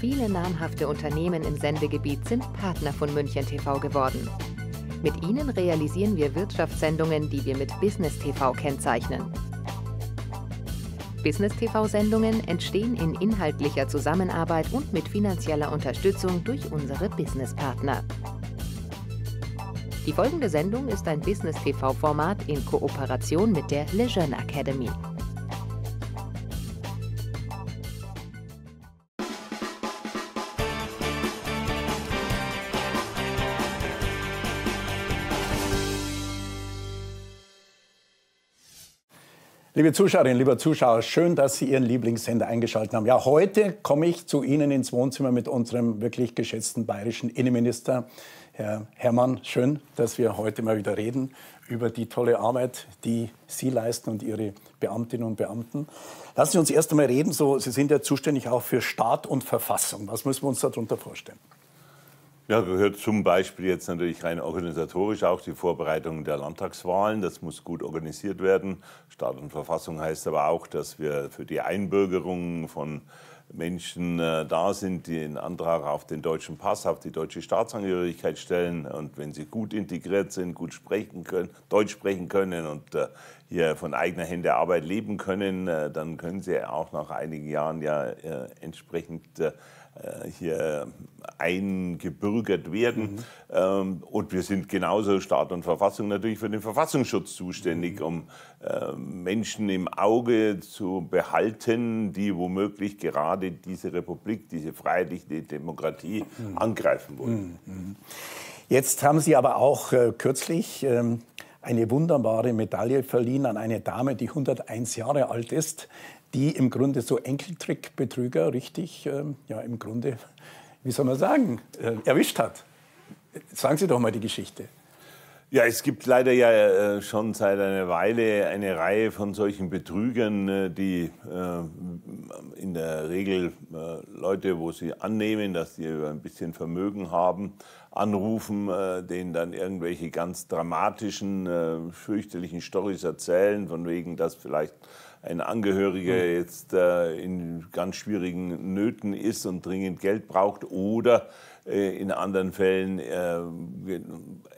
Viele namhafte Unternehmen im Sendegebiet sind Partner von München TV geworden. Mit ihnen realisieren wir Wirtschaftssendungen, die wir mit Business TV kennzeichnen. Business TV-Sendungen entstehen in inhaltlicher Zusammenarbeit und mit finanzieller Unterstützung durch unsere Businesspartner. Die folgende Sendung ist ein Business TV-Format in Kooperation mit der Lejeune Academy. Liebe Zuschauerinnen, lieber Zuschauer, schön, dass Sie Ihren Lieblingssender eingeschaltet haben. Ja, heute komme ich zu Ihnen ins Wohnzimmer mit unserem wirklich geschätzten bayerischen Innenminister, Herr Hermann. Schön, dass wir heute mal wieder reden über die tolle Arbeit, die Sie leisten und Ihre Beamtinnen und Beamten. Lassen Sie uns erst einmal reden. So, Sie sind ja zuständig auch für Staat und Verfassung. Was müssen wir uns darunter vorstellen? Ja, gehört zum Beispiel jetzt natürlich rein organisatorisch auch die Vorbereitung der Landtagswahlen. Das muss gut organisiert werden. Staat und Verfassung heißt aber auch, dass wir für die Einbürgerung von Menschen äh, da sind, die einen Antrag auf den deutschen Pass, auf die deutsche Staatsangehörigkeit stellen. Und wenn sie gut integriert sind, gut sprechen können, Deutsch sprechen können und äh, hier von eigener Hände Arbeit leben können, äh, dann können sie auch nach einigen Jahren ja äh, entsprechend äh, äh, hier eingebürgert werden. Mhm. und wir sind genauso Staat und Verfassung natürlich für den Verfassungsschutz zuständig, mhm. um äh, Menschen im Auge zu behalten, die womöglich gerade diese Republik, diese freiheitliche Demokratie mhm. angreifen wollen. Mhm. Jetzt haben Sie aber auch äh, kürzlich ähm, eine wunderbare Medaille verliehen an eine Dame, die 101 Jahre alt ist, die im Grunde so Enkeltrickbetrüger richtig, ähm, ja, im Grunde, wie soll man sagen, äh, erwischt hat. Sagen Sie doch mal die Geschichte. Ja, es gibt leider ja äh, schon seit einer Weile eine Reihe von solchen Betrügern, äh, die in der Regel Leute, wo sie annehmen, dass sie ein bisschen Vermögen haben, anrufen, denen dann irgendwelche ganz dramatischen, fürchterlichen Storys erzählen, von wegen, dass vielleicht ein Angehöriger mhm. jetzt äh, in ganz schwierigen Nöten ist und dringend Geld braucht oder äh, in anderen Fällen äh,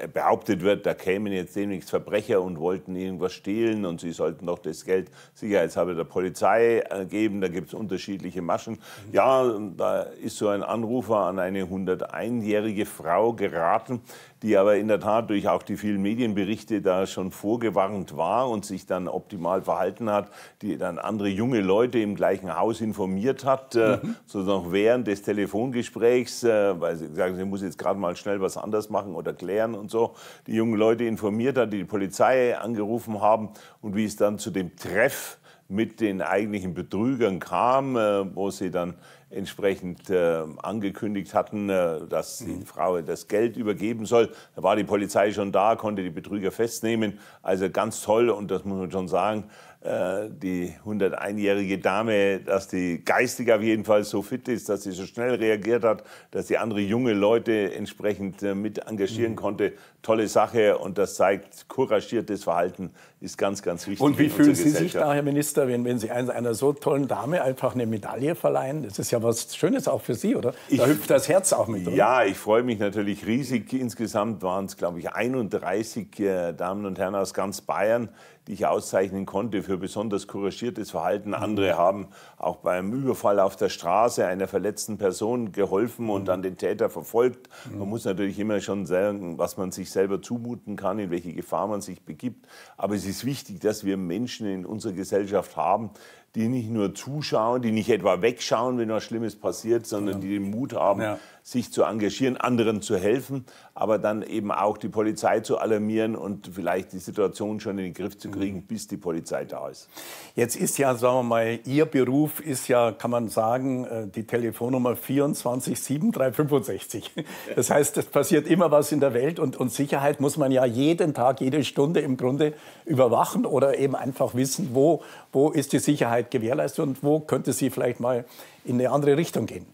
äh, behauptet wird, da kämen jetzt demnächst Verbrecher und wollten irgendwas stehlen und sie sollten doch das Geld sicherheitshalber der Polizei äh, geben. Da gibt es unterschiedliche Maschen. Mhm. Ja, da ist so ein Anrufer an eine 101-jährige Frau geraten, die aber in der Tat durch auch die vielen Medienberichte da schon vorgewarnt war und sich dann optimal verhalten hat, die dann andere junge Leute im gleichen Haus informiert hat, äh, mhm. äh, sozusagen während des Telefongesprächs, äh, weil sie sagen, sie muss jetzt gerade mal schnell was anders machen oder klären und so, die jungen Leute informiert hat, die die Polizei angerufen haben und wie es dann zu dem Treff mit den eigentlichen Betrügern kam, äh, wo sie dann entsprechend äh, angekündigt hatten, äh, dass die mhm. Frau das Geld übergeben soll. Da war die Polizei schon da, konnte die Betrüger festnehmen. Also ganz toll und das muss man schon sagen, äh, die 101-jährige Dame, dass die geistig auf jeden Fall so fit ist, dass sie so schnell reagiert hat, dass sie andere junge Leute entsprechend äh, mit engagieren mhm. konnte. Tolle Sache und das zeigt couragiertes Verhalten ist ganz, ganz wichtig. Und wie fühlen Sie sich da, Herr Minister, wenn, wenn Sie einer so tollen Dame einfach eine Medaille verleihen? Das ist ja was Schönes auch für Sie, oder? Da ich, hüpft das Herz auch mit. Oder? Ja, ich freue mich natürlich riesig. Insgesamt waren es, glaube ich, 31 äh, Damen und Herren aus ganz Bayern, die ich auszeichnen konnte für besonders couragiertes Verhalten. Mhm. Andere haben auch beim Überfall auf der Straße einer verletzten Person geholfen und dann mhm. den Täter verfolgt. Mhm. Man muss natürlich immer schon sagen, was man sich selber zumuten kann, in welche Gefahr man sich begibt. Aber ist wichtig, dass wir Menschen in unserer Gesellschaft haben, die nicht nur zuschauen, die nicht etwa wegschauen, wenn was Schlimmes passiert, sondern ja. die den Mut haben, ja. sich zu engagieren, anderen zu helfen, aber dann eben auch die Polizei zu alarmieren und vielleicht die Situation schon in den Griff zu mhm. kriegen, mhm. bis die Polizei da ist. Jetzt ist ja, sagen wir mal, Ihr Beruf ist ja, kann man sagen, äh, die Telefonnummer 247365. Das heißt, es passiert immer was in der Welt und, und Sicherheit muss man ja jeden Tag, jede Stunde im Grunde überwachen oder eben einfach wissen, wo wo ist die Sicherheit gewährleistet und wo könnte sie vielleicht mal in eine andere Richtung gehen.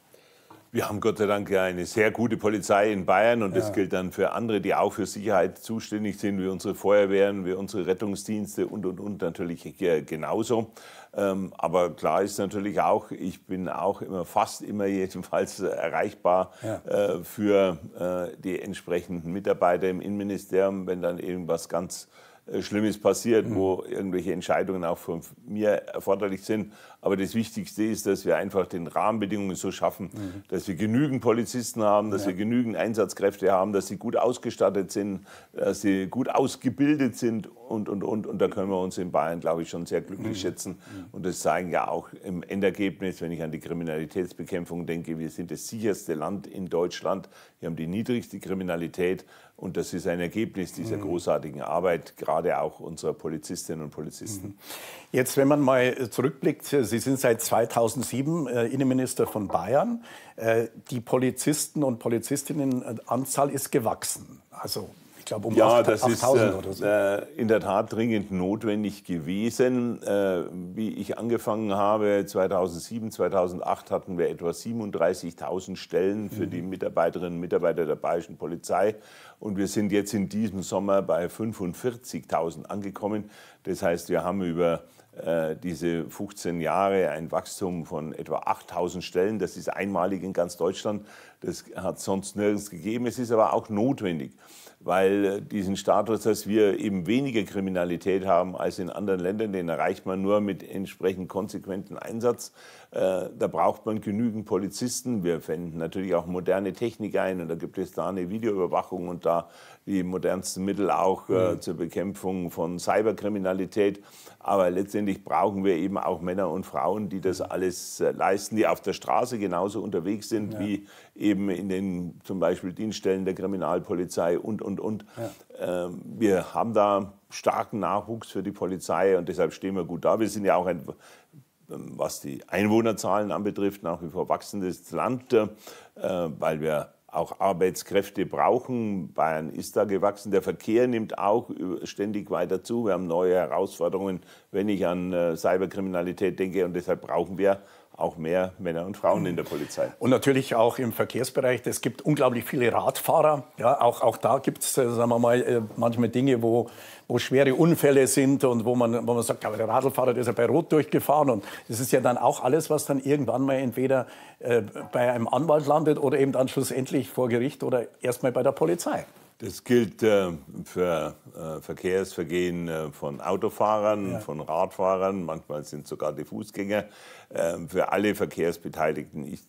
Wir haben Gott sei Dank ja eine sehr gute Polizei in Bayern und das gilt dann für andere, die auch für Sicherheit zuständig sind, wie unsere Feuerwehren, wie unsere Rettungsdienste und, und, und natürlich genauso. Ähm, aber klar ist natürlich auch, ich bin auch immer, fast immer jedenfalls erreichbar ja. äh, für äh, die entsprechenden Mitarbeiter im Innenministerium, wenn dann irgendwas ganz äh, Schlimmes passiert, mhm. wo irgendwelche Entscheidungen auch von mir erforderlich sind. Aber das Wichtigste ist, dass wir einfach den Rahmenbedingungen so schaffen, mhm. dass wir genügend Polizisten haben, dass ja. wir genügend Einsatzkräfte haben, dass sie gut ausgestattet sind, dass sie gut ausgebildet sind und, und, und. Und da können wir uns in Bayern, glaube ich, schon sehr glücklich mhm. schätzen. Mhm. Und das zeigen ja auch im Endergebnis, wenn ich an die Kriminalitätsbekämpfung denke, wir sind das sicherste Land in Deutschland. Wir haben die niedrigste Kriminalität. Und das ist ein Ergebnis dieser mhm. großartigen Arbeit, gerade auch unserer Polizistinnen und Polizisten. Mhm. Jetzt, wenn man mal äh, zurückblickt, äh, Sie sind seit 2007 äh, Innenminister von Bayern. Die Polizisten und Polizistinnenanzahl ist gewachsen. Also glaube um ja, 8, das 8000 ist, äh, oder so. Äh, in der Tat dringend notwendig gewesen. Äh, wie ich angefangen habe, 2007, 2008 hatten wir etwa 37.000 Stellen für mhm. die Mitarbeiterinnen und Mitarbeiter der Bayerischen Polizei. Und wir sind jetzt in diesem Sommer bei 45.000 angekommen. Das heißt, wir haben über äh, diese 15 Jahre ein Wachstum von etwa 8000 Stellen. Das ist einmalig in ganz Deutschland. Das hat sonst nirgends gegeben. Es ist aber auch notwendig, weil äh, diesen Status, dass wir eben weniger Kriminalität haben als in anderen Ländern, den erreicht man nur mit entsprechend konsequentem Einsatz. Äh, da braucht man genügend Polizisten. Wir fänden natürlich auch moderne Technik ein und da gibt es da eine Videoüberwachung und da die modernsten Mittel auch äh, mhm. zur Bekämpfung von Cyberkriminalität. Aber letztendlich brauchen wir eben auch Männer und Frauen, die das mhm. alles leisten, die auf der Straße genauso unterwegs sind ja. wie eben in den zum Beispiel Dienststellen der Kriminalpolizei und, und und, und. Ja. Ähm, wir haben da starken Nachwuchs für die Polizei und deshalb stehen wir gut da. Wir sind ja auch ein ähm, was die Einwohnerzahlen anbetrifft, nach wie vor wachsendes Land, äh, weil wir auch Arbeitskräfte brauchen. Bayern ist da gewachsen. Der Verkehr nimmt auch ständig weiter zu. Wir haben neue Herausforderungen, wenn ich an äh, Cyberkriminalität denke. Und deshalb brauchen wir auch mehr Männer und Frauen in der Polizei. Und natürlich auch im Verkehrsbereich. Es gibt unglaublich viele Radfahrer. Ja, auch, auch da gibt es, äh, äh, manchmal Dinge, wo, wo schwere Unfälle sind und wo man, wo man sagt, der Radlfahrer ist ja bei Rot durchgefahren. Und das ist ja dann auch alles, was dann irgendwann mal entweder äh, bei einem Anwalt landet oder eben dann schlussendlich vor Gericht oder erstmal bei der Polizei. Das gilt äh, für äh, Verkehrsvergehen äh, von Autofahrern, ja. von Radfahrern, manchmal sind sogar die Fußgänger, äh, für alle Verkehrsbeteiligten. Ich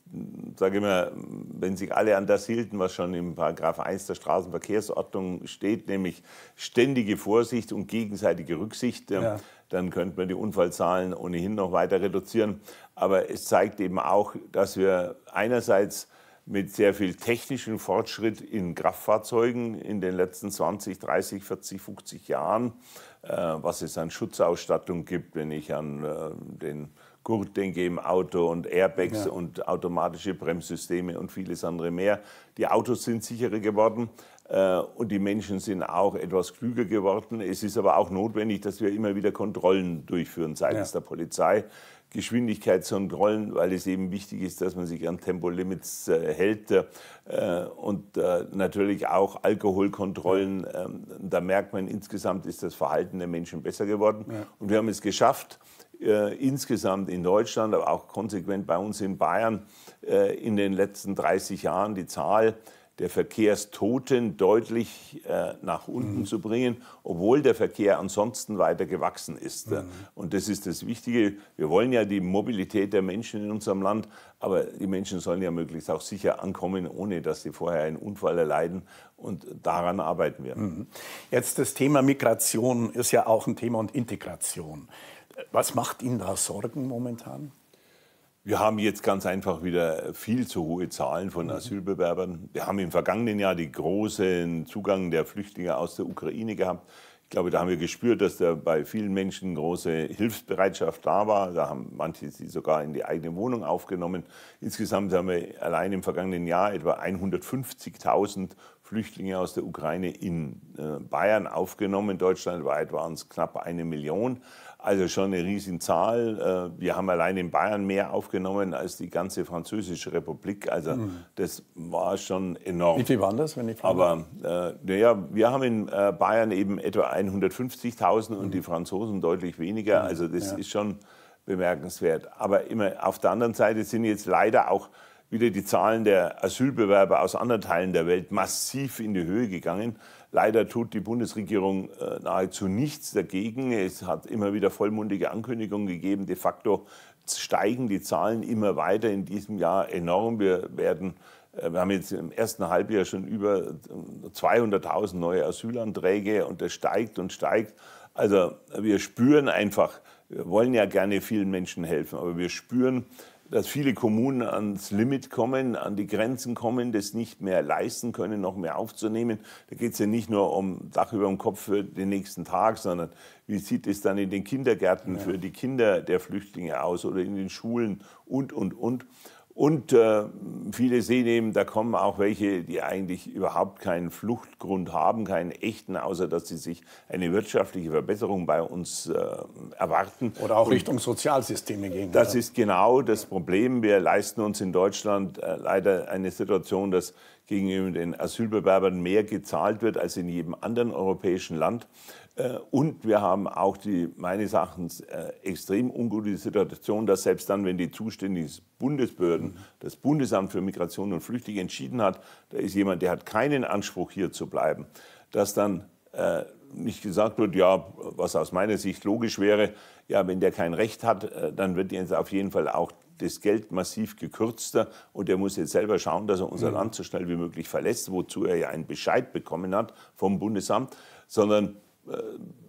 sage immer, wenn sich alle an das hielten, was schon im Paragraph 1 der Straßenverkehrsordnung steht, nämlich ständige Vorsicht und gegenseitige Rücksicht, äh, ja dann könnte man die Unfallzahlen ohnehin noch weiter reduzieren. Aber es zeigt eben auch, dass wir einerseits mit sehr viel technischem Fortschritt in Kraftfahrzeugen in den letzten 20, 30, 40, 50 Jahren, äh, was es an Schutzausstattung gibt, wenn ich an äh, den Gurt denke im Auto und Airbags ja. und automatische Bremssysteme und vieles andere mehr. Die Autos sind sicherer geworden äh, und die Menschen sind auch etwas klüger geworden. Es ist aber auch notwendig, dass wir immer wieder Kontrollen durchführen seitens ja. der Polizei. Geschwindigkeitskontrollen, weil es eben wichtig ist, dass man sich an Tempolimits äh, hält äh, und äh, natürlich auch Alkoholkontrollen. Ähm, da merkt man, insgesamt ist das Verhalten der Menschen besser geworden. Ja. Und wir haben es geschafft, äh, insgesamt in Deutschland, aber auch konsequent bei uns in Bayern äh, in den letzten 30 Jahren die Zahl der Verkehrstoten deutlich äh, nach unten mhm. zu bringen, obwohl der Verkehr ansonsten weiter gewachsen ist. Mhm. Und das ist das Wichtige. Wir wollen ja die Mobilität der Menschen in unserem Land, aber die Menschen sollen ja möglichst auch sicher ankommen, ohne dass sie vorher einen Unfall erleiden. Und daran arbeiten wir. Mhm. Jetzt das Thema Migration ist ja auch ein Thema und Integration. Was macht Ihnen da Sorgen momentan? Wir haben jetzt ganz einfach wieder viel zu hohe Zahlen von mhm. Asylbewerbern. Wir haben im vergangenen Jahr die großen Zugang der Flüchtlinge aus der Ukraine gehabt. Ich glaube, da haben wir gespürt, dass da bei vielen Menschen große Hilfsbereitschaft da war. Da haben manche sie sogar in die eigene Wohnung aufgenommen. Insgesamt haben wir allein im vergangenen Jahr etwa 150.000 Flüchtlinge aus der Ukraine in äh, Bayern aufgenommen. Deutschlandweit waren es knapp eine Million. Also schon eine Riesenzahl. Äh, wir haben allein in Bayern mehr aufgenommen als die ganze Französische Republik. Also mhm. das war schon enorm. Wie viel waren das, wenn ich frage? Aber äh, naja, wir haben in äh, Bayern eben etwa 150.000 mhm. und die hm. Franzosen deutlich weniger. Hm. Also das ja. ist schon bemerkenswert. Aber immer auf der anderen Seite sind jetzt leider auch wieder die Zahlen der Asylbewerber aus anderen Teilen der Welt massiv in die Höhe gegangen. Leider tut die Bundesregierung äh, nahezu nichts dagegen. Es hat immer wieder vollmundige Ankündigungen gegeben. De facto steigen die Zahlen immer weiter in diesem Jahr enorm. Wir werden äh, wir haben jetzt im ersten Halbjahr schon über 200.000 äh, neue Asylanträge und das steigt und steigt. Also wir spüren einfach, wir wollen ja gerne vielen Menschen helfen, aber wir spüren, dass viele Kommunen ans Limit kommen, an die Grenzen kommen, das nicht mehr leisten können, noch mehr aufzunehmen. Da geht es ja nicht nur um Dach über dem Kopf für den nächsten Tag, sondern wie sieht es dann in den Kindergärten ja. für die Kinder der Flüchtlinge aus oder in den Schulen und, und, und. Und äh, viele sehen eben, da kommen auch welche, die eigentlich überhaupt keinen Fluchtgrund haben, keinen echten, außer dass sie sich eine wirtschaftliche Verbesserung bei uns äh, erwarten. Oder auch Und Richtung Sozialsysteme gehen. Das oder? ist genau das Problem. Wir leisten uns in Deutschland äh, leider eine Situation, dass gegenüber den Asylbewerbern mehr gezahlt wird als in jedem anderen europäischen Land. Äh, und wir haben auch die meines Erachtens äh, extrem ungute Situation, dass selbst dann, wenn die zuständigen Bundesbehörden, das Bundesamt für Migration und Flüchtlinge entschieden hat, da ist jemand, der hat keinen Anspruch hier zu bleiben, dass dann äh, nicht gesagt wird, ja, was aus meiner Sicht logisch wäre, ja, wenn der kein Recht hat, äh, dann wird jetzt auf jeden Fall auch das Geld massiv gekürzter und er muss jetzt selber schauen, dass er unser mhm. Land so schnell wie möglich verlässt, wozu er ja einen Bescheid bekommen hat vom Bundesamt, sondern äh,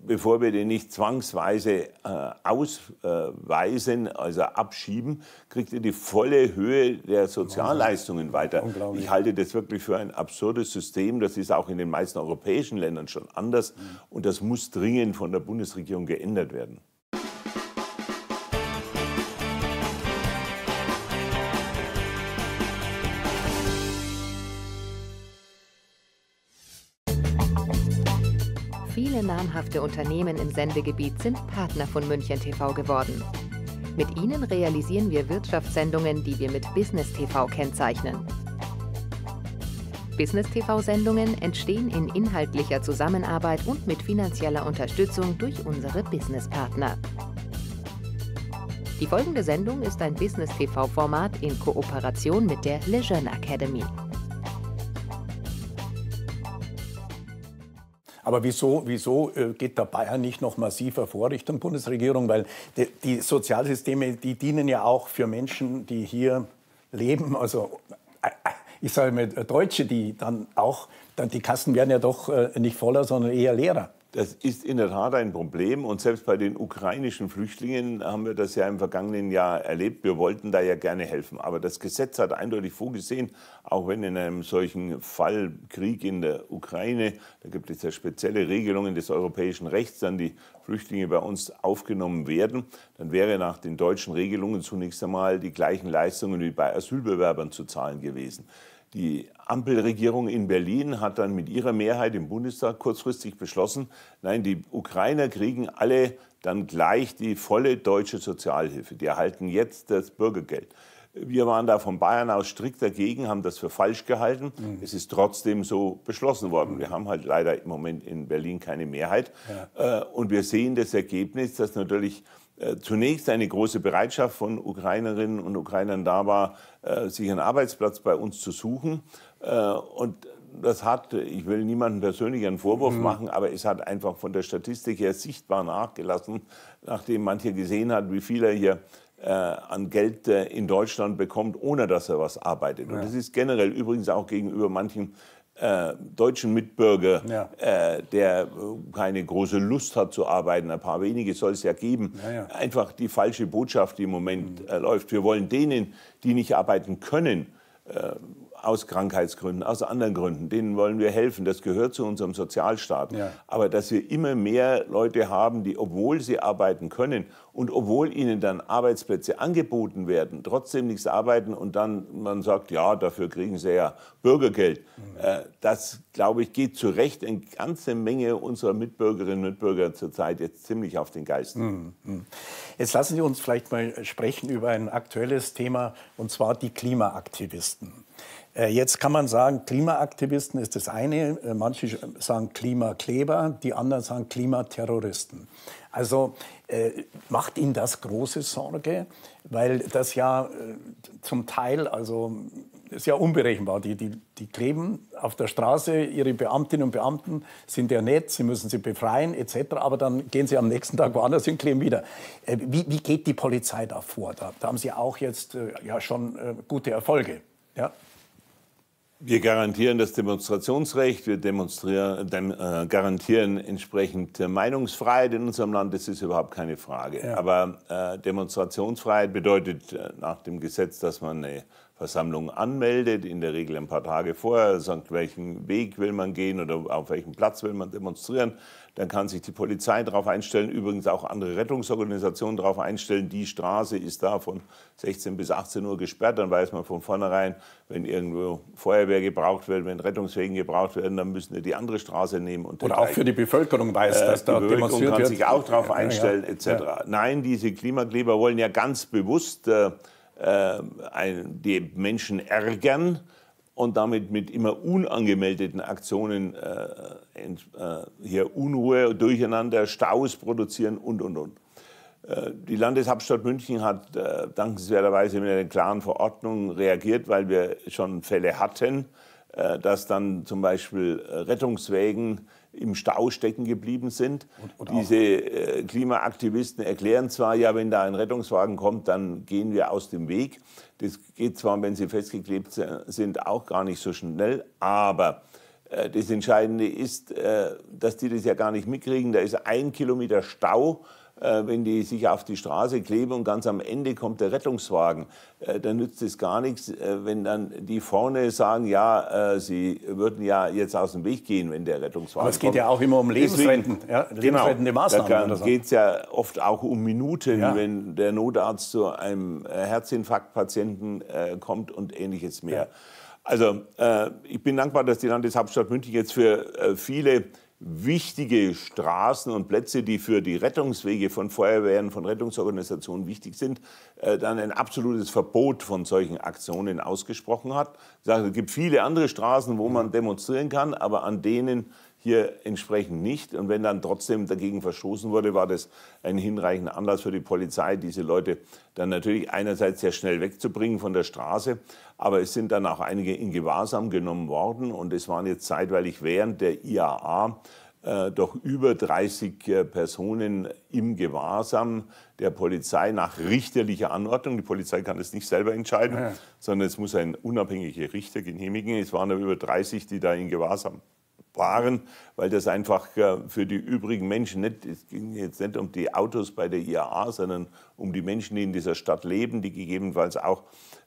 bevor wir den nicht zwangsweise äh, ausweisen, also abschieben, kriegt ihr die volle Höhe der Sozialleistungen weiter. Ich halte das wirklich für ein absurdes System. Das ist auch in den meisten europäischen Ländern schon anders. Mhm. Und das muss dringend von der Bundesregierung geändert werden. namhafte Unternehmen im Sendegebiet sind Partner von München TV geworden. Mit ihnen realisieren wir Wirtschaftssendungen, die wir mit Business TV kennzeichnen. Business TV-Sendungen entstehen in inhaltlicher Zusammenarbeit und mit finanzieller Unterstützung durch unsere Businesspartner. Die folgende Sendung ist ein Business TV-Format in Kooperation mit der Lejeune Academy. Aber wieso, wieso äh, geht da Bayern nicht noch massiver vor Richtung Bundesregierung? Weil die, die Sozialsysteme, die dienen ja auch für Menschen, die hier leben. Also äh, ich sage mal Deutsche, die dann auch, die Kassen werden ja doch äh, nicht voller, sondern eher leerer. Das ist in der Tat ein Problem. Und selbst bei den ukrainischen Flüchtlingen haben wir das ja im vergangenen Jahr erlebt. Wir wollten da ja gerne helfen. Aber das Gesetz hat eindeutig vorgesehen, auch wenn in einem solchen Fall Krieg in der Ukraine, da gibt es ja spezielle Regelungen des europäischen Rechts, dann die Flüchtlinge bei uns aufgenommen werden, dann wäre nach den deutschen Regelungen zunächst einmal die gleichen Leistungen wie bei Asylbewerbern zu zahlen gewesen. Die Ampelregierung in Berlin hat dann mit ihrer Mehrheit im Bundestag kurzfristig beschlossen, nein, die Ukrainer kriegen alle dann gleich die volle deutsche Sozialhilfe. Die erhalten jetzt das Bürgergeld. Wir waren da von Bayern aus strikt dagegen, haben das für falsch gehalten. Mhm. Es ist trotzdem so beschlossen worden. Mhm. Wir haben halt leider im Moment in Berlin keine Mehrheit. Ja. Äh, und wir sehen das Ergebnis, dass natürlich äh, zunächst eine große Bereitschaft von Ukrainerinnen und Ukrainern da war, äh, sich einen Arbeitsplatz bei uns zu suchen. Äh, und das hat, ich will niemandem persönlich einen Vorwurf mhm. machen, aber es hat einfach von der Statistik her sichtbar nachgelassen, nachdem mancher gesehen hat, wie viel er hier äh, an Geld äh, in Deutschland bekommt, ohne dass er was arbeitet. Ja. Und das ist generell übrigens auch gegenüber manchen äh, deutschen Mitbürger, ja. äh, der äh, keine große Lust hat zu arbeiten, ein paar wenige soll es ja geben, ja, ja. einfach die falsche Botschaft, die im Moment mhm. Äh, läuft. Wir wollen denen, die nicht arbeiten können, aus Krankheitsgründen, aus anderen Gründen, denen wollen wir helfen. Das gehört zu unserem Sozialstaat. Ja. Aber dass wir immer mehr Leute haben, die, obwohl sie arbeiten können und obwohl ihnen dann Arbeitsplätze angeboten werden, trotzdem nichts arbeiten und dann man sagt, ja, dafür kriegen sie ja Bürgergeld. Mhm. Äh, das, glaube ich, geht zu Recht eine ganze Menge unserer Mitbürgerinnen und Mitbürger zurzeit jetzt ziemlich auf den Geist. Mhm. mhm. Jetzt lassen Sie uns vielleicht mal sprechen über ein aktuelles Thema, und zwar die Klimaaktivisten. Äh, jetzt kann man sagen, Klimaaktivisten ist das eine, äh, manche sagen Klimakleber, die anderen sagen Klimaterroristen. Also äh, macht Ihnen das große Sorge, weil das ja äh, zum Teil, also ist ja unberechenbar. Die, die, die kleben auf der Straße, ihre Beamtinnen und Beamten sind ja nett, sie müssen sie befreien etc., aber dann gehen sie am nächsten Tag woanders und kleben wieder. Äh, wie, wie, geht die Polizei da vor? Da, da haben Sie auch jetzt äh, ja schon gute Erfolge. Ja? Wir garantieren das Demonstrationsrecht, wir dem, äh, garantieren entsprechend äh, Meinungsfreiheit in unserem Land, das ist überhaupt keine Frage. Ja. Aber äh, Demonstrationsfreiheit bedeutet äh, nach dem Gesetz, dass man eine Versammlung anmeldet, in der Regel ein paar Tage vorher, sagt, welchen Weg will man gehen oder auf welchem Platz will man demonstrieren, dann kann sich die Polizei darauf einstellen, übrigens auch andere Rettungsorganisationen darauf einstellen, die Straße ist da von 16 bis 18 Uhr gesperrt, dann weiß man von vornherein, wenn irgendwo Feuerwehr gebraucht wird, wenn Rettungswegen gebraucht werden, dann müssen wir die andere Straße nehmen. Und oder auch für die Bevölkerung weiß, äh, dass da die Bevölkerung kann sich auch darauf einstellen ja, ja. etc. Ja. Nein, diese Klimakleber wollen ja ganz bewusst äh, äh, ein, die Menschen ärgern und damit mit immer unangemeldeten Aktionen äh, ent, äh, hier Unruhe, Durcheinander, Staus produzieren und, und, und. Äh, die Landeshauptstadt München hat äh, dankenswerterweise mit einer klaren Verordnung reagiert, weil wir schon Fälle hatten, äh, dass dann zum Beispiel Rettungswägen im Stau stecken geblieben sind. Und, und Diese äh, Klimaaktivisten erklären zwar, ja, wenn da ein Rettungswagen kommt, dann gehen wir aus dem Weg. Das geht zwar, wenn sie festgeklebt sind, auch gar nicht so schnell, aber äh, das Entscheidende ist, äh, dass die das ja gar nicht mitkriegen. Da ist ein Kilometer Stau äh, wenn die sich auf die Straße kleben und ganz am Ende kommt der Rettungswagen, äh, dann nützt es gar nichts, äh, wenn dann die vorne sagen, ja, sie würden ja jetzt aus dem Weg gehen, wenn der Rettungswagen Aber es geht kommt. ja auch immer um Lebensretten, ja, genau, lebensrettende genau, Maßnahmen. Da so. geht es ja oft auch um Minuten, ja. wenn der Notarzt zu einem Herzinfarktpatienten kommt und ähnliches mehr. Ja. Also ich bin dankbar, dass die Landeshauptstadt München jetzt für viele wichtige Straßen und Plätze, die für die Rettungswege von Feuerwehren, von Rettungsorganisationen wichtig sind, äh, dann ein absolutes Verbot von solchen Aktionen ausgesprochen hat. Sagt, es gibt viele andere Straßen, wo man demonstrieren kann, aber an denen hier entsprechend nicht. Und wenn dann trotzdem dagegen verstoßen wurde, war das ein hinreichender Anlass für die Polizei, diese Leute dann natürlich einerseits sehr schnell wegzubringen von der Straße, aber es sind dann auch einige in Gewahrsam genommen worden und es waren jetzt zeitweilig während der IAA äh, doch über 30 äh, Personen im Gewahrsam der Polizei nach richterlicher Anordnung. Die Polizei kann das nicht selber entscheiden, ja. sondern es muss ein unabhängiger Richter genehmigen. Es waren aber über 30, die da in Gewahrsam waren, weil das einfach äh, für die übrigen Menschen nicht, es ging jetzt nicht um die Autos bei der IAA, sondern um die Menschen, die in dieser Stadt leben, die gegebenenfalls auch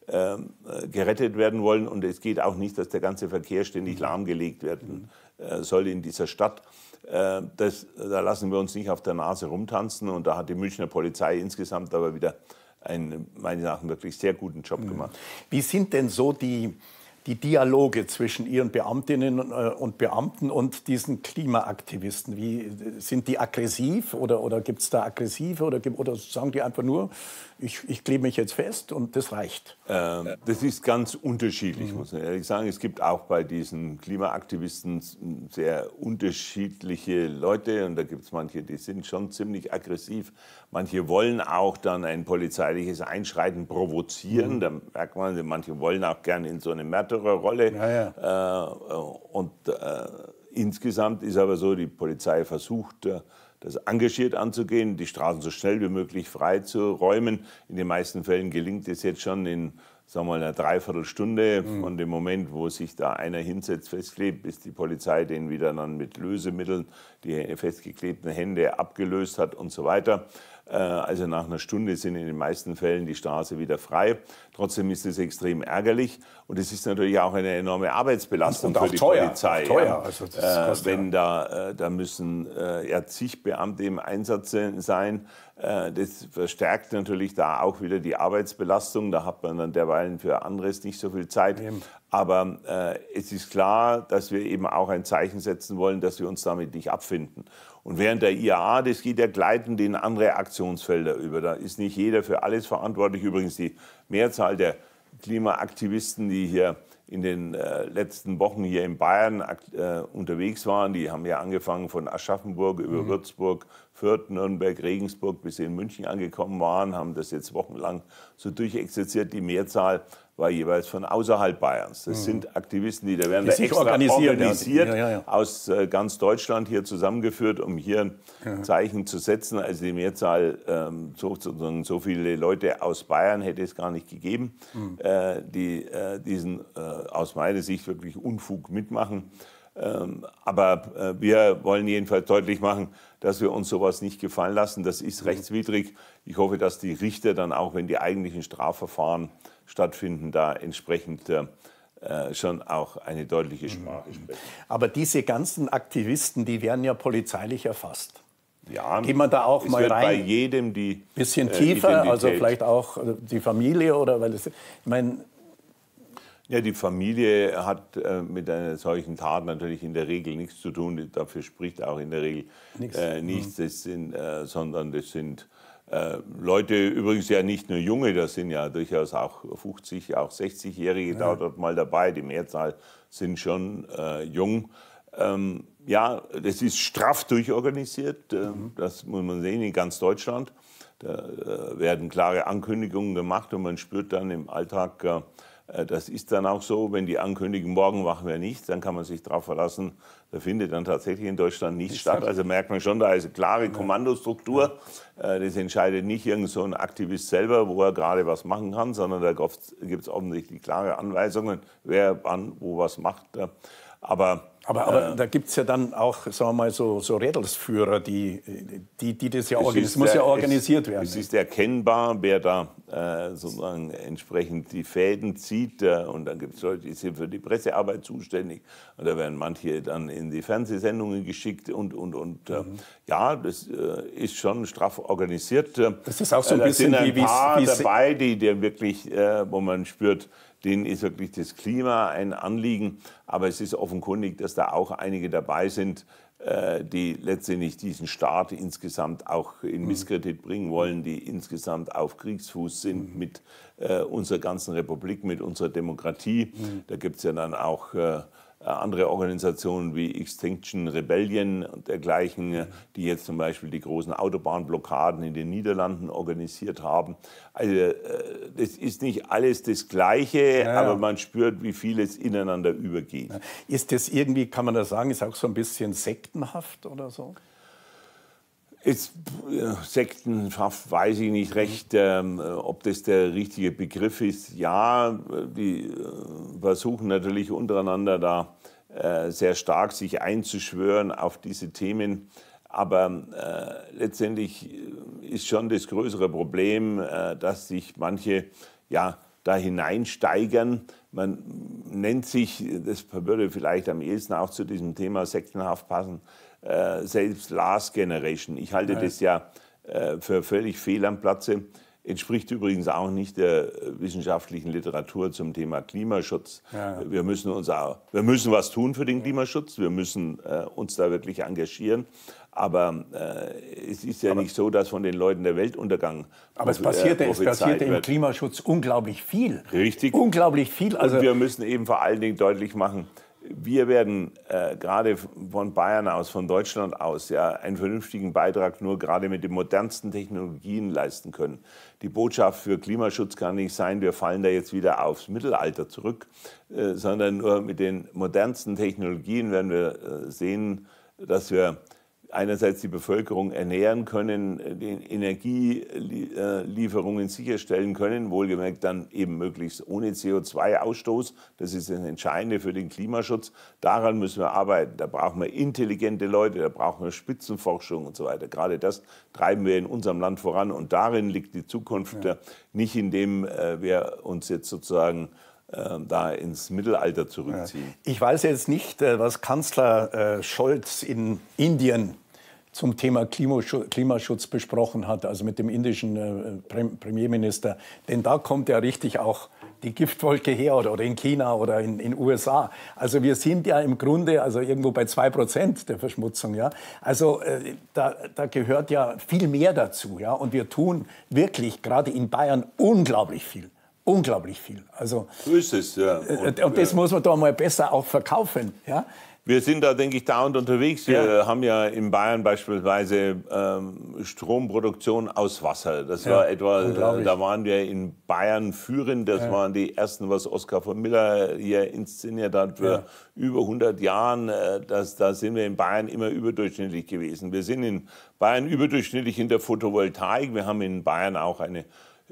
ähm, äh, gerettet werden wollen. Und es geht auch nicht, dass der ganze Verkehr ständig lahmgelegt werden äh, soll in dieser Stadt. Äh, das, da lassen wir uns nicht auf der Nase rumtanzen. Und da hat die Münchner Polizei insgesamt aber wieder einen, meine Sachen, wirklich sehr guten Job mhm. gemacht. Wie sind denn so die die Dialoge zwischen ihren Beamtinnen äh, und Beamten und diesen Klimaaktivisten? Wie, sind die aggressiv oder, oder gibt es da aggressive oder, oder sagen die einfach nur, ich, ich klebe mich jetzt fest und das reicht? Ähm, das ist ganz unterschiedlich, mhm. muss man ehrlich sagen. Es gibt auch bei diesen Klimaaktivisten sehr unterschiedliche Leute und da gibt es manche, die sind schon ziemlich aggressiv. Manche wollen auch dann ein polizeiliches Einschreiten provozieren. Mhm. Da merkt man, manche wollen auch gerne in so eine Märtyrer größere Rolle. Ja, äh, und äh, insgesamt ist aber so, die Polizei versucht, äh, das engagiert anzugehen, die Straßen so schnell wie möglich frei zu räumen. In den meisten Fällen gelingt es jetzt schon in sagen wir mal, einer Dreiviertelstunde mhm. von dem Moment, wo sich da einer hinsetzt, festklebt, bis die Polizei den wieder dann mit Lösemitteln, die festgeklebten Hände abgelöst hat und so weiter. Äh, also nach einer Stunde sind in den meisten Fällen die Straße wieder frei. Trotzdem ist es extrem ärgerlich und es ist natürlich auch eine enorme Arbeitsbelastung und für die teuer, Polizei. Auch teuer. Also äh, kostet, wenn da, äh, da müssen ja zig Beamte im Einsatz sein. Das verstärkt natürlich da auch wieder die Arbeitsbelastung. Da hat man dann derweilen für anderes nicht so viel Zeit. Eben. Aber äh, es ist klar, dass wir eben auch ein Zeichen setzen wollen, dass wir uns damit nicht abfinden. Und während der IAA, das geht ja gleitend in andere Aktionsfelder über. Da ist nicht jeder für alles verantwortlich. Übrigens die Mehrzahl der Klimaaktivisten, die hier in den äh, letzten Wochen hier in Bayern äh, unterwegs waren, die haben ja angefangen von Aschaffenburg über mhm. Würzburg, Fürth, Nürnberg, Regensburg, bis sie in München angekommen waren, haben das jetzt wochenlang so durchexerziert. Die Mehrzahl war jeweils von außerhalb Bayerns. Das mhm. sind Aktivisten, die da werden die da extra organisiert, organisiert ja, ja, ja. aus äh, ganz Deutschland hier zusammengeführt, um hier ein Zeichen zu setzen. Also die Mehrzahl, ähm, so, so, viele Leute aus Bayern hätte es gar nicht gegeben, mhm. äh, die äh, diesen äh, aus meiner Sicht wirklich Unfug mitmachen. Ähm, aber äh, wir wollen jedenfalls deutlich machen, dass wir uns sowas nicht gefallen lassen. Das ist mhm. rechtswidrig. Ich hoffe, dass die Richter dann auch, wenn die eigentlichen Strafverfahren stattfinden, da entsprechend äh, schon auch eine deutliche mhm. Sprache sprechen. Aber diese ganzen Aktivisten, die werden ja polizeilich erfasst. Ja, Gehen wir da auch mal rein. Bei jedem die bisschen äh, tiefer, äh, also vielleicht auch die Familie oder weil es, ich meine, ja, die Familie hat äh, mit einer solchen Tat natürlich in der Regel nichts zu tun. Dafür spricht auch in der Regel nichts, äh, nichts mhm. das sind, äh, sondern das sind äh, Leute, übrigens ja nicht nur Junge, das sind ja durchaus auch 50, auch 60-Jährige ja. da dort mal dabei. Die Mehrzahl sind schon äh, jung. Ähm, ja, das ist straff durchorganisiert. Äh, mhm. Das muss man sehen in ganz Deutschland. Da werden klare Ankündigungen gemacht und man spürt dann im Alltag äh, das ist dann auch so, wenn die ankündigen, morgen machen wir nichts, dann kann man sich darauf verlassen, da findet dann tatsächlich in Deutschland nichts statt. Halt also merkt man schon, da ist eine klare Kommandostruktur. Äh, das entscheidet nicht irgend so ein Aktivist selber, wo er gerade was machen kann, sondern da gibt es offensichtlich klare Anweisungen, wer wann wo was macht. Aber aber, aber äh, da gibt es ja dann auch, sagen wir mal, so, so Rädelsführer, die, die, die das ja organisieren. Es muss ja organisiert es, werden. Es ist erkennbar, wer da äh, sozusagen entsprechend die Fäden zieht. Äh, und dann gibt es Leute, die sind für die Pressearbeit zuständig. Und da werden manche dann in die Fernsehsendungen geschickt und, und, und. Äh, mhm. ja, das äh, ist schon straff organisiert. Das ist auch so ein äh, bisschen sind ein wie, paar wie, wie dabei, die, die wirklich, wo man spürt, denen ist wirklich das Klima ein Anliegen. Aber es ist offenkundig, dass da auch einige dabei sind, äh, die letztendlich diesen Staat insgesamt auch in mhm. Misskredit bringen wollen, die insgesamt auf Kriegsfuß sind mhm. mit äh, unserer ganzen Republik, mit unserer Demokratie. Mhm. Da gibt es ja dann auch äh, äh, andere Organisationen wie Extinction Rebellion und dergleichen, äh, die jetzt zum Beispiel die großen Autobahnblockaden in den Niederlanden organisiert haben. Also äh, das ist nicht alles das Gleiche, ja. aber man spürt, wie viel es ineinander übergeht. Ist das irgendwie, kann man das sagen, ist auch so ein bisschen sektenhaft oder so? Ist Sektenhaft weiß ich nicht recht, ähm, ob das der richtige Begriff ist. Ja, die äh, versuchen natürlich untereinander da äh, sehr stark sich einzuschwören auf diese Themen. Aber äh, letztendlich äh, ist schon das größere Problem, äh, dass sich manche ja, da hineinsteigern. Man nennt sich, das würde vielleicht am ehesten auch zu diesem Thema sektenhaft passen, äh, selbst Last Generation, ich halte Nein. das ja äh, für völlig fehl am Platze, entspricht übrigens auch nicht der wissenschaftlichen Literatur zum Thema Klimaschutz. Ja. Wir, müssen uns auch, wir müssen was tun für den Klimaschutz, wir müssen äh, uns da wirklich engagieren. Aber äh, es ist ja aber, nicht so, dass von den Leuten der Weltuntergang. Aber es passierte, äh, es passierte im Klimaschutz unglaublich viel. Richtig. Unglaublich viel. Also Und wir müssen eben vor allen Dingen deutlich machen, wir werden äh, gerade von Bayern aus, von Deutschland aus, ja, einen vernünftigen Beitrag nur gerade mit den modernsten Technologien leisten können. Die Botschaft für Klimaschutz kann nicht sein, wir fallen da jetzt wieder aufs Mittelalter zurück, äh, sondern nur mit den modernsten Technologien werden wir äh, sehen, dass wir einerseits die Bevölkerung ernähren können, äh, die Energielieferungen sicherstellen können, wohlgemerkt dann eben möglichst ohne CO2-Ausstoß. Das ist das Entscheidende für den Klimaschutz. Daran müssen wir arbeiten. Da brauchen wir intelligente Leute, da brauchen wir Spitzenforschung und so weiter. Gerade das treiben wir in unserem Land voran und darin liegt die Zukunft, ja. Äh, nicht indem äh, wir uns jetzt sozusagen ähm, da ins Mittelalter zurückziehen. Ich weiß jetzt nicht, äh, was Kanzler äh, Scholz in Indien zum Thema Klimaschutz besprochen hat, also mit dem indischen äh, Premierminister. Denn da kommt ja richtig auch die Giftwolke her oder, in China oder in den USA. Also wir sind ja im Grunde also irgendwo bei 2% der Verschmutzung. Ja? Also da, da gehört ja viel mehr dazu. Ja? Und wir tun wirklich gerade in Bayern unglaublich viel unglaublich viel. Also, so ist es, ja. Äh, äh, und, und das ja. muss man da mal besser auch verkaufen. Ja? Wir sind da, denke ich, dauernd unterwegs. Wir ja. haben ja in Bayern beispielsweise ähm, Stromproduktion aus Wasser. Das ja, war etwa, äh, da waren wir in Bayern führend. Das ja. waren die ersten, was Oskar von Miller hier inszeniert hat für über 100 Jahren. Das, da sind wir in Bayern immer überdurchschnittlich gewesen. Wir sind in Bayern überdurchschnittlich in der Photovoltaik. Wir haben in Bayern auch eine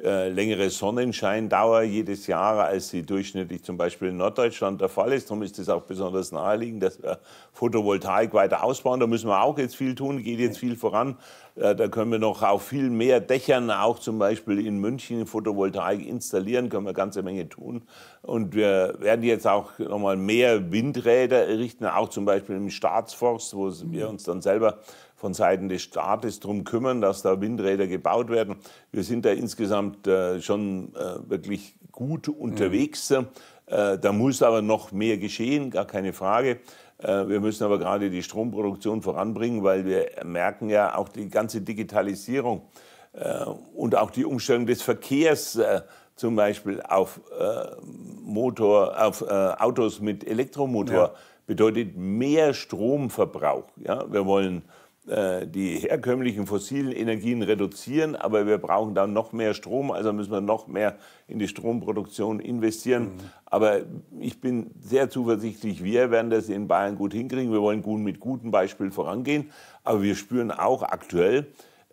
äh, längere Sonnenscheindauer jedes Jahr, als sie durchschnittlich zum Beispiel in Norddeutschland der Fall ist. Darum ist es auch besonders naheliegend, dass wir Photovoltaik weiter ausbauen. Da müssen wir auch jetzt viel tun, geht jetzt viel voran. Äh, da können wir noch auf viel mehr Dächern, auch zum Beispiel in München, Photovoltaik installieren, können wir eine ganze Menge tun. Und wir werden jetzt auch nochmal mehr Windräder errichten, auch zum Beispiel im Staatsforst, wo wir uns dann selber von Seiten des Staates darum kümmern, dass da Windräder gebaut werden. Wir sind da insgesamt äh, schon äh, wirklich gut unterwegs. Mhm. Äh, da muss aber noch mehr geschehen, gar keine Frage. Wir müssen aber gerade die Stromproduktion voranbringen, weil wir merken ja auch die ganze Digitalisierung und auch die Umstellung des Verkehrs zum Beispiel auf, Motor, auf Autos mit Elektromotor ja. bedeutet mehr Stromverbrauch. Ja? Wir wollen äh, die herkömmlichen fossilen Energien reduzieren, aber wir brauchen dann noch mehr Strom, also müssen wir noch mehr in die Stromproduktion investieren. Mhm. Aber ich bin sehr zuversichtlich, wir werden das in Bayern gut hinkriegen. Wir wollen gut mit gutem Beispiel vorangehen, aber wir spüren auch aktuell,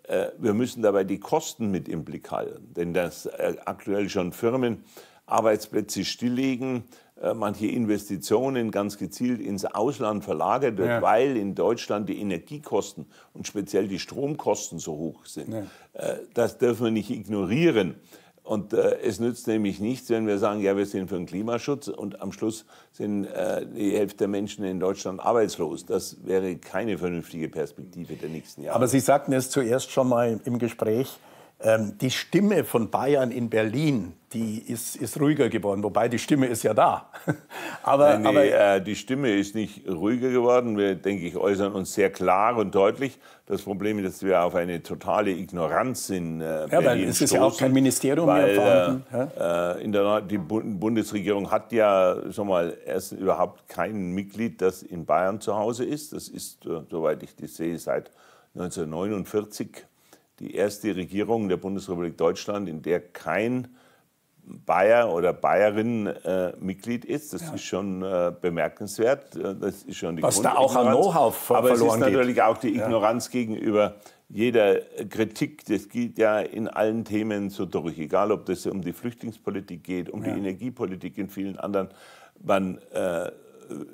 äh, wir müssen dabei die Kosten mit im Blick halten, denn dass äh, aktuell schon Firmen Arbeitsplätze stilllegen, äh, manche Investitionen ganz gezielt ins Ausland verlagert wird, ja. weil in Deutschland die Energiekosten und speziell die Stromkosten so hoch sind. Ja. Äh, das dürfen wir nicht ignorieren. Und äh, es nützt nämlich nichts, wenn wir sagen, ja, wir sind für den Klimaschutz und am Schluss sind äh, die Hälfte der Menschen in Deutschland arbeitslos. Das wäre keine vernünftige Perspektive der nächsten Jahre. Aber Sie sagten es zuerst schon mal im Gespräch, ähm, die Stimme von Bayern in Berlin, die ist, ist ruhiger geworden, wobei die Stimme ist ja da. aber, nee, nee, aber äh, die Stimme ist nicht ruhiger geworden. Wir, denke ich, äußern uns sehr klar und deutlich. Das Problem ist, dass wir auf eine totale Ignoranz in äh, ja, Berlin es ist ja auch kein Ministerium weil, mehr vorhanden. Äh, ja? Äh, in der, die Bundesregierung hat ja schon mal erst überhaupt kein Mitglied, das in Bayern zu Hause ist. Das ist, äh, soweit ich das sehe, seit 1949 die erste Regierung der Bundesrepublik Deutschland, in der kein Bayer oder Bayerin äh, Mitglied ist. Das ja. ist schon äh, bemerkenswert. Äh, das ist schon die Was da auch an Know-how verloren geht. Aber es ist natürlich geht. auch die Ignoranz ja. gegenüber jeder Kritik. Das geht ja in allen Themen so durch. Egal, ob das um die Flüchtlingspolitik geht, um ja. die Energiepolitik, in vielen anderen. Man äh,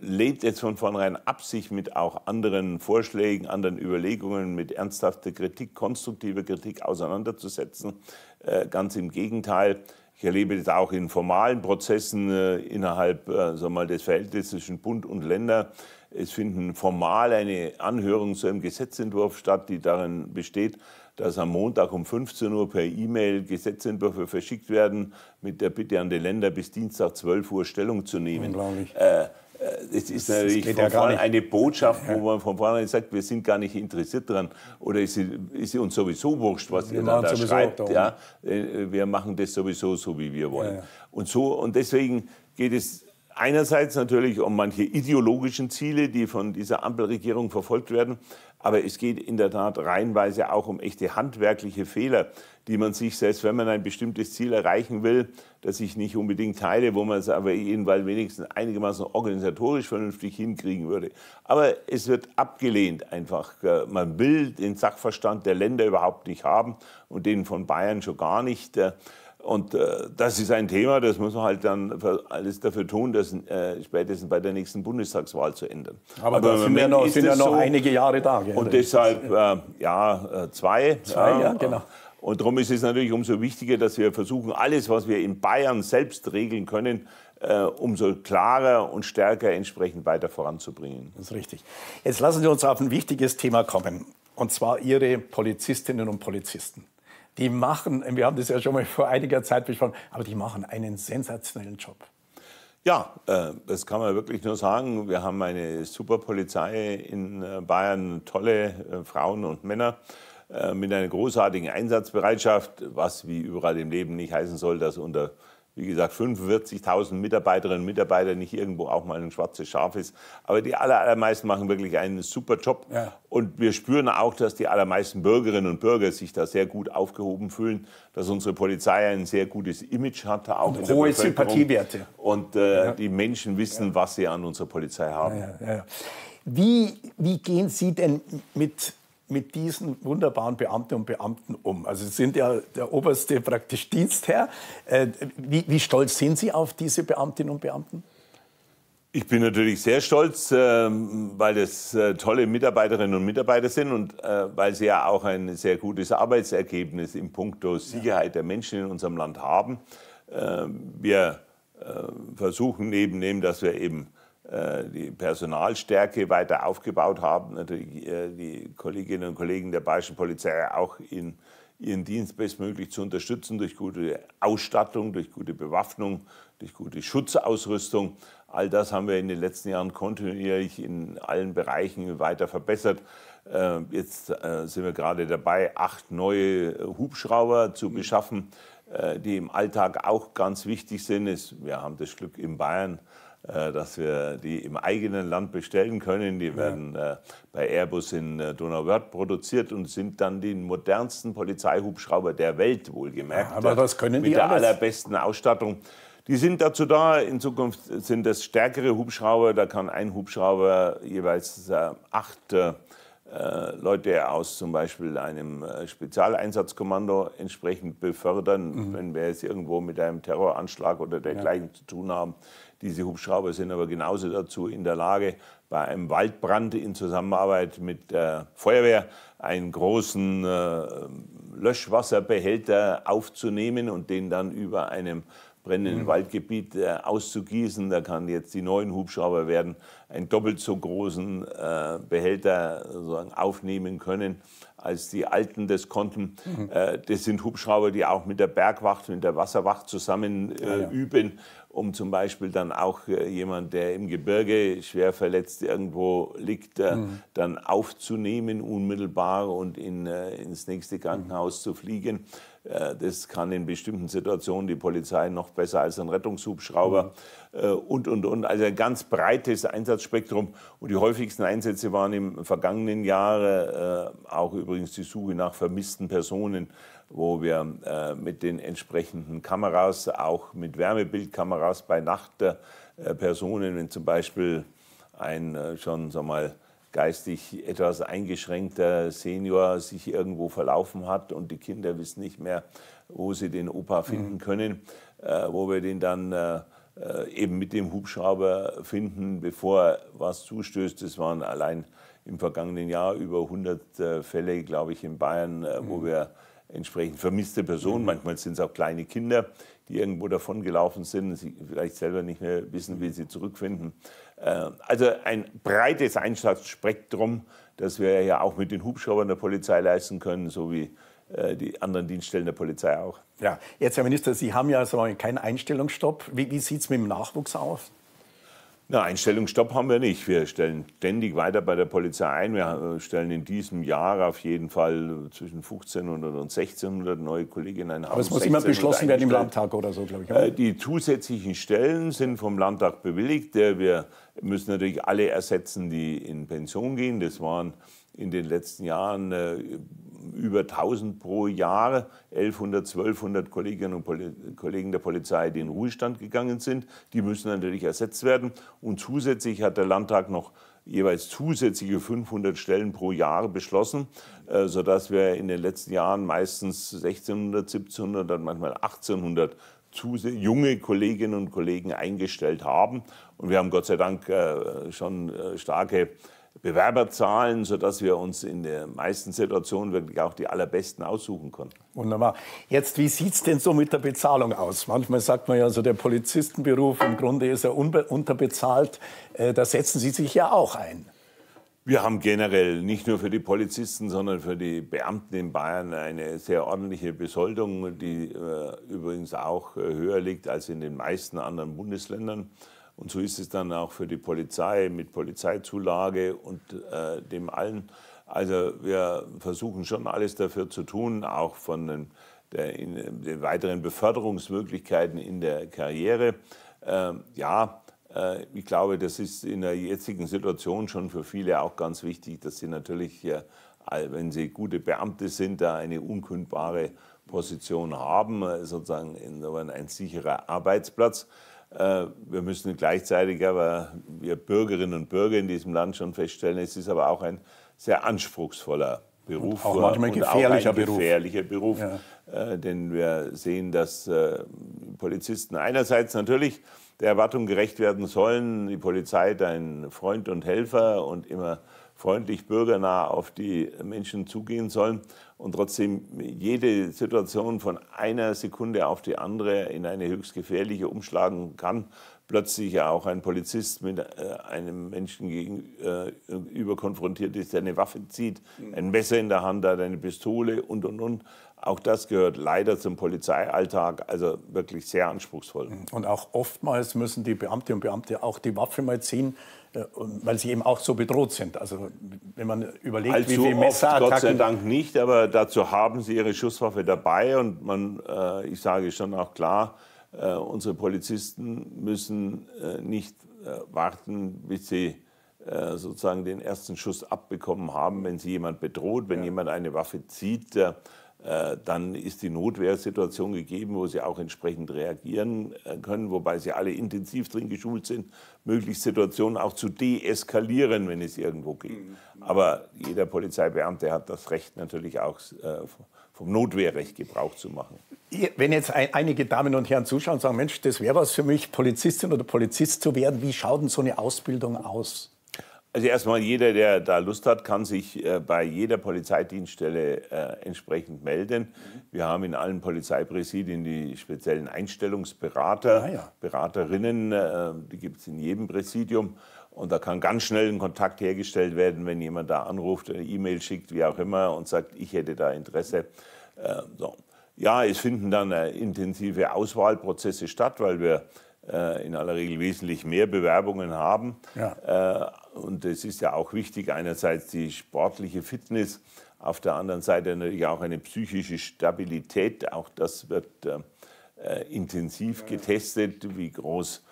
lehnt jetzt von vornherein ab, sich mit auch anderen Vorschlägen, anderen Überlegungen, mit ernsthafter Kritik, konstruktiver Kritik auseinanderzusetzen. Äh, ganz im Gegenteil. Ich erlebe das auch in formalen Prozessen äh, innerhalb äh, mal, des Verhältnisses zwischen Bund und Länder. Es finden formal eine Anhörung zu einem Gesetzentwurf statt, die darin besteht, dass am Montag um 15 Uhr per E-Mail Gesetzentwürfe verschickt werden mit der Bitte an die Länder, bis Dienstag 12 Uhr Stellung zu nehmen. Unglaublich. Äh, äh, es ist natürlich von ja vorne eine Botschaft, wo man von vornherein sagt, wir sind gar nicht interessiert dran oder ist, ist uns sowieso wurscht, was wir ihr da schreibt. Da ja, äh, wir machen das sowieso so, wie wir wollen. Ja, ja. Und, so, und deswegen geht es einerseits natürlich um manche ideologischen Ziele, die von dieser Ampelregierung verfolgt werden, aber es geht in der Tat reihenweise auch um echte handwerkliche Fehler, die man sich, selbst wenn man ein bestimmtes Ziel erreichen will, das ich nicht unbedingt teile, wo man es aber jedenfalls wenigstens einigermaßen organisatorisch vernünftig hinkriegen würde. Aber es wird abgelehnt einfach. Man will den Sachverstand der Länder überhaupt nicht haben und den von Bayern schon gar nicht. Und äh, das ist ein Thema, das muss man halt dann alles dafür tun, das äh, spätestens bei der nächsten Bundestagswahl zu ändern. Aber, Aber sind ja noch, sind ja noch so. einige Jahre da. Gell? Und deshalb, äh, ja, äh, zwei. Zwei, ja, genau. Und darum ist es natürlich umso wichtiger, dass wir versuchen, alles, was wir in Bayern selbst regeln können, äh, umso klarer und stärker entsprechend weiter voranzubringen. Das ist richtig. Jetzt lassen Sie uns auf ein wichtiges Thema kommen, und zwar Ihre Polizistinnen und Polizisten die machen, wir haben das ja schon mal vor einiger Zeit besprochen, aber die machen einen sensationellen Job. Ja, äh, das kann man wirklich nur sagen. Wir haben eine super Polizei in äh, Bayern, tolle äh, Frauen und Männer mit einer großartigen Einsatzbereitschaft, was wie überall im Leben nicht heißen soll, dass unter wie gesagt, 45.000 Mitarbeiterinnen und Mitarbeiter, nicht irgendwo auch mal ein schwarzes Schaf ist. Aber die allermeisten machen wirklich einen super Job. Ja. Und wir spüren auch, dass die allermeisten Bürgerinnen und Bürger sich da sehr gut aufgehoben fühlen, dass unsere Polizei ein sehr gutes Image hat. Auch und hohe Sympathiewerte. Und äh, ja. die Menschen wissen, was sie an unserer Polizei haben. Ja, wie, wie gehen Sie denn mit mit diesen wunderbaren Beamten und Beamten um? Also Sie sind ja der oberste praktisch Dienstherr. Äh, wie, wie stolz sind Sie auf diese Beamtinnen und Beamten? Ich bin natürlich sehr stolz, ähm, weil es äh, tolle Mitarbeiterinnen und Mitarbeiter sind und äh, weil sie ja auch ein sehr gutes Arbeitsergebnis im Punkto Sicherheit der Menschen in unserem Land haben. Ähm, wir versuchen eben, dass wir eben äh, die Personalstärke weiter aufgebaut haben, natürlich äh, die Kolleginnen und Kollegen der Bayerischen Polizei auch in ihren Dienst bestmöglich zu unterstützen durch gute Ausstattung, durch gute Bewaffnung, durch gute Schutzausrüstung. All das haben wir in den letzten Jahren kontinuierlich in allen Bereichen weiter verbessert. Äh, jetzt sind wir gerade dabei, acht neue Hubschrauber zu mhm. beschaffen, die im Alltag auch ganz wichtig sind. Wir haben das Glück in Bayern, äh, dass wir die im eigenen Land bestellen können. Die werden ja. Äh, bei Airbus in äh, Donauwörth produziert und sind dann die modernsten Polizeihubschrauber der Welt, wohlgemerkt. Ja, aber was können die Mit der alles. allerbesten Ausstattung. Die sind dazu da, in Zukunft sind das stärkere Hubschrauber, da kann ein Hubschrauber jeweils acht äh, Leute aus zum Beispiel einem äh, Spezialeinsatzkommando entsprechend befördern, mhm. wenn wir es irgendwo mit einem Terroranschlag oder dergleichen ja. zu tun haben. Diese Hubschrauber sind aber genauso dazu in der Lage, bei einem Waldbrand in Zusammenarbeit mit der Feuerwehr einen großen äh, Löschwasserbehälter aufzunehmen und den dann über einem brennenden mhm. Waldgebiet äh, auszugießen. Da kann jetzt die neuen Hubschrauber werden einen doppelt so großen äh, Behälter sozusagen aufnehmen können, als die alten das konnten. Mhm. Äh, das sind Hubschrauber, die auch mit der Bergwacht, mit der Wasserwacht zusammen äh, ja, ja. üben, um zum Beispiel dann auch äh, jemand, der im Gebirge schwer verletzt irgendwo liegt, äh, mhm. dann aufzunehmen unmittelbar und in, ins nächste Krankenhaus zu fliegen. Äh, das kann in bestimmten Situationen die Polizei noch besser als ein Rettungshubschrauber mhm. Äh, und, und, und. Also ein ganz breites Einsatzspektrum. Und die häufigsten Einsätze waren im vergangenen Jahr äh, auch übrigens die Suche nach vermissten Personen, wo wir mit den entsprechenden Kameras, auch mit Wärmebildkameras bei Nacht Personen, wenn zum Beispiel ein schon, sag mal, geistig etwas eingeschränkter Senior sich irgendwo verlaufen hat und die Kinder wissen nicht mehr, wo sie den Opa mhm. finden können, äh, wo wir den dann äh, äh, eben mit dem Hubschrauber finden, bevor was zustößt. Das waren allein im vergangenen Jahr über 100 äh, Fälle, glaube ich, in Bayern, äh, wo mhm. wir entsprechend vermisste Personen, mhm. manchmal sind es auch kleine Kinder, die irgendwo davon gelaufen sind, sie vielleicht selber nicht mehr wissen, wie sie zurückfinden. Äh, also ein breites Einsatzspektrum, das wir ja auch mit den Hubschraubern der Polizei leisten können, so wie äh, die anderen Dienststellen der Polizei auch. Ja, jetzt Herr Minister, Sie haben ja so keinen Einstellungsstopp. Wie, wie sieht es mit dem Nachwuchs aus? Na, Einstellungsstopp haben wir nicht. Wir stellen ständig weiter bei der Polizei ein. Wir äh, stellen in diesem Jahr auf jeden Fall zwischen 1500 und 1600 neue Kolleginnen ein. Aber es muss immer beschlossen werden im Landtag oder so, glaube ich. Äh, die zusätzlichen Stellen sind vom Landtag bewilligt. Wir müssen natürlich alle ersetzen, die in Pension gehen. Das waren in den letzten Jahren äh, über 1000 pro Jahr, 1100, 1200 Kolleginnen und Kollegen der Polizei, die in Ruhestand gegangen sind. Die müssen natürlich ersetzt werden. Und zusätzlich hat der Landtag noch jeweils zusätzliche 500 Stellen pro Jahr beschlossen, äh, sodass wir in den letzten Jahren meistens 1600, 1700, dann manchmal 1800 junge Kolleginnen und Kollegen eingestellt haben. Und wir haben Gott sei Dank äh, schon äh, starke Bewerberzahlen, sodass wir uns in den meisten Situationen wirklich auch die allerbesten aussuchen konnten. Wunderbar. Jetzt, wie sieht es denn so mit der Bezahlung aus? Manchmal sagt man ja so, der Polizistenberuf, im Grunde ist ja unterbezahlt. Äh, da setzen Sie sich ja auch ein. Wir haben generell nicht nur für die Polizisten, sondern für die Beamten in Bayern eine sehr ordentliche Besoldung, die äh, übrigens auch äh, höher liegt als in den meisten anderen Bundesländern. Und so ist es dann auch für die Polizei mit Polizeizulage und äh, dem allen. Also wir versuchen schon alles dafür zu tun, auch von den, der, in, den weiteren Beförderungsmöglichkeiten in der Karriere. Ähm, ja, äh, ich glaube, das ist in der jetzigen Situation schon für viele auch ganz wichtig, dass sie natürlich, äh, wenn sie gute Beamte sind, da eine unkündbare Position haben, äh, sozusagen ein sicherer Arbeitsplatz. Äh, wir müssen gleichzeitig aber, wir Bürgerinnen und Bürger in diesem Land schon feststellen, es ist aber auch ein sehr anspruchsvoller Beruf. Und auch manchmal ein gefährlicher auch ein gefährlicher Beruf. Beruf. Ja. Äh, denn wir sehen, dass äh, Polizisten einerseits natürlich der Erwartung gerecht werden sollen, die Polizei dein Freund und Helfer und immer freundlich, bürgernah auf die Menschen zugehen sollen und trotzdem jede Situation von einer Sekunde auf die andere in eine höchst gefährliche umschlagen kann. Plötzlich ja auch ein Polizist mit äh, einem Menschen gegenüber äh, konfrontiert ist, der eine Waffe zieht, ein Messer in der Hand hat, eine Pistole und und und. Auch das gehört leider zum Polizeialltag, also wirklich sehr anspruchsvoll. Und auch oftmals müssen die Beamte und Beamte auch die Waffe mal ziehen, äh, weil sie eben auch so bedroht sind. Also wenn man überlegt, Allzu wie viele Messerattacken... Gott sei Dank nicht, aber dazu haben sie ihre Schusswaffe dabei und man, äh, ich sage schon auch klar, äh, unsere Polizisten müssen äh, nicht äh, warten, bis sie äh, sozusagen den ersten Schuss abbekommen haben, wenn sie jemand bedroht, wenn ja. jemand eine Waffe zieht. Äh, dann ist die Notwehrsituation gegeben, wo sie auch entsprechend reagieren äh, können, wobei sie alle intensiv drin geschult sind, möglichst Situationen auch zu deeskalieren, wenn es irgendwo geht. Mhm. Aber jeder Polizeibeamte hat das Recht natürlich auch äh, vom Notwehrrecht Gebrauch zu machen. Wenn jetzt einige Damen und Herren zuschauen und sagen, Mensch, das wäre was für mich, Polizistin oder Polizist zu werden, wie schaut denn so eine Ausbildung aus? Also erstmal, jeder, der da Lust hat, kann sich äh, bei jeder Polizeidienststelle äh, entsprechend melden. Wir haben in allen Polizeipräsidien die speziellen Einstellungsberater, ah, ja. Beraterinnen, äh, die gibt es in jedem Präsidium. Und da kann ganz schnell ein Kontakt hergestellt werden, wenn jemand da anruft, eine E-Mail schickt, wie auch immer, und sagt, ich hätte da Interesse. so. Ja, es finden dann intensive Auswahlprozesse statt, weil wir äh, in aller Regel wesentlich mehr Bewerbungen haben. Ja. Äh, und es ist ja auch wichtig, einerseits die sportliche Fitness, auf der anderen Seite natürlich auch eine psychische Stabilität. Auch das wird äh, äh intensiv getestet, wie groß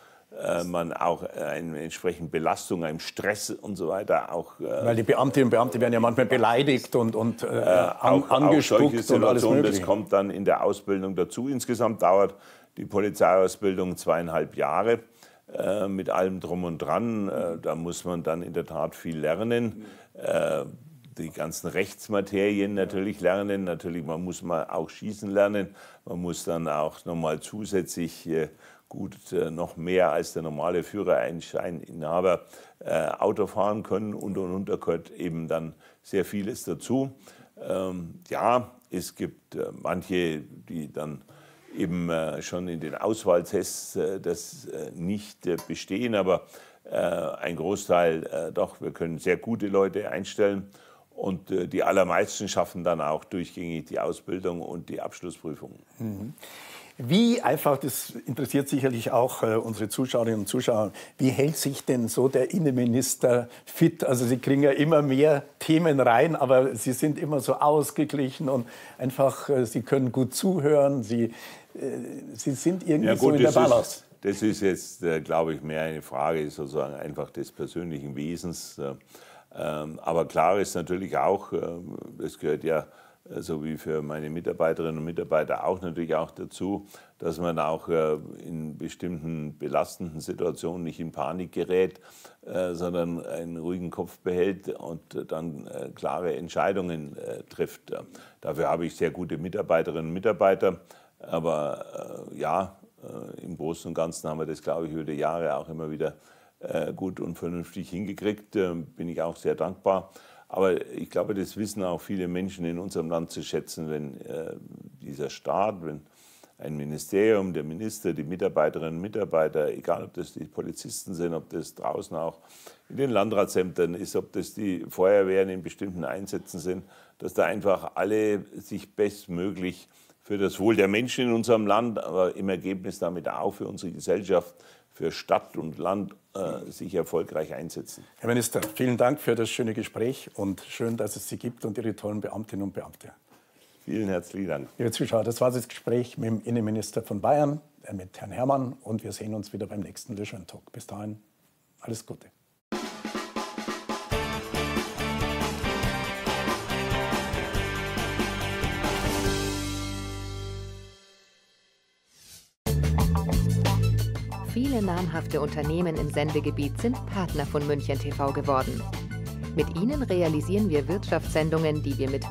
man auch eine entsprechende Belastung, einem Stress und so weiter auch. Weil die Beamtinnen und Beamte werden ja manchmal beleidigt und, und äh, auch, angespuckt auch solche und alles Mögliche. Das kommt dann in der Ausbildung dazu. Insgesamt dauert die Polizeiausbildung zweieinhalb Jahre äh, mit allem drum und dran. Äh, da muss man dann in der Tat viel lernen. Äh, die ganzen Rechtsmaterien natürlich lernen. Natürlich, man muss mal auch schießen lernen. Man muss dann auch nochmal zusätzlich äh, gut äh, noch mehr als der normale Führerscheininhaber äh, Auto fahren können und und und. Da gehört eben dann sehr vieles dazu. Ähm, ja, es gibt manche, die dann eben äh, schon in den Auswahltests äh, das äh, nicht bestehen, aber ein Großteil doch, wir können sehr gute Leute einstellen und die allermeisten schaffen dann auch durchgängig die Ausbildung und die Abschlussprüfung. Mhm. Wie einfach, das interessiert sicherlich auch äh, unsere Zuschauerinnen und Zuschauer, wie hält sich denn so der Innenminister fit? Also Sie kriegen ja immer mehr Themen rein, aber Sie sind immer so ausgeglichen und einfach, äh, Sie können gut zuhören, Sie äh, Sie sind irgendwie ja, gut, so in der Balance. Das ist jetzt, äh, glaube ich, mehr eine Frage sozusagen einfach des persönlichen Wesens. Äh, ähm, aber klar ist natürlich auch, es gehört ja so wie für meine Mitarbeiterinnen und Mitarbeiter auch natürlich auch dazu, dass man auch in bestimmten belastenden Situationen nicht in Panik gerät, sondern einen ruhigen Kopf behält und dann klare Entscheidungen trifft. Dafür habe ich sehr gute Mitarbeiterinnen und Mitarbeiter. Aber äh, ja, äh, im Großen und Ganzen haben wir das, glaube ich, über die Jahre auch immer wieder äh, gut und vernünftig hingekriegt. Äh, bin ich auch sehr dankbar. Aber ich glaube, das wissen auch viele Menschen in unserem Land zu schätzen, wenn äh, dieser Staat, wenn ein Ministerium, der Minister, die Mitarbeiterinnen und Mitarbeiter, egal ob das die Polizisten sind, ob das draußen auch in den Landratsämtern ist, ob das die Feuerwehren in bestimmten Einsätzen sind, dass da einfach alle sich bestmöglich für das Wohl der Menschen in unserem Land, aber im Ergebnis damit auch für unsere Gesellschaft, für Stadt und Land äh, sich erfolgreich einsetzen. Herr Minister, vielen Dank für das schöne Gespräch und schön, dass es Sie gibt und Ihre tollen Beamtinnen und Beamte. Vielen herzlichen Dank. Liebe Zuschauer, das war das Gespräch mit dem Innenminister von Bayern, äh, mit Herrn Herrmann. Und wir sehen uns wieder beim nächsten Löschern Talk. Bis dahin, alles Gute. viele namhafte Unternehmen im Sendegebiet sind Partner von München TV geworden. Mit ihnen realisieren wir Wirtschaftssendungen, die wir mit